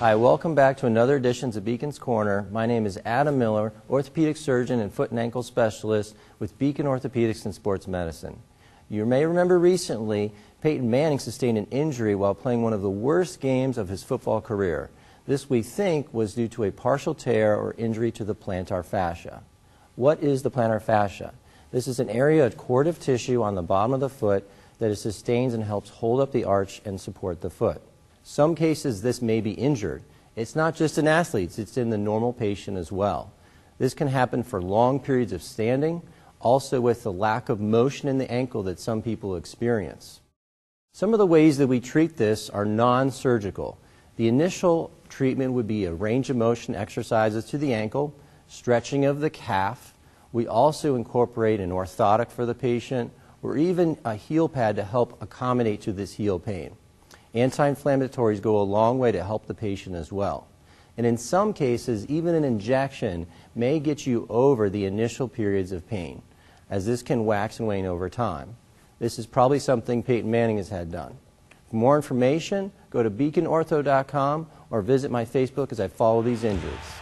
Hi, welcome back to another edition of Beacon's Corner. My name is Adam Miller, orthopedic surgeon and foot and ankle specialist with Beacon Orthopedics and Sports Medicine. You may remember recently, Peyton Manning sustained an injury while playing one of the worst games of his football career. This, we think, was due to a partial tear or injury to the plantar fascia. What is the plantar fascia? This is an area of cordative tissue on the bottom of the foot that it sustains and helps hold up the arch and support the foot. Some cases this may be injured. It's not just in athletes, it's in the normal patient as well. This can happen for long periods of standing, also with the lack of motion in the ankle that some people experience. Some of the ways that we treat this are non surgical. The initial treatment would be a range of motion exercises to the ankle, stretching of the calf. We also incorporate an orthotic for the patient or even a heel pad to help accommodate to this heel pain. Anti-inflammatories go a long way to help the patient as well. And in some cases, even an injection may get you over the initial periods of pain, as this can wax and wane over time. This is probably something Peyton Manning has had done. For more information, go to beaconortho.com or visit my Facebook as I follow these injuries.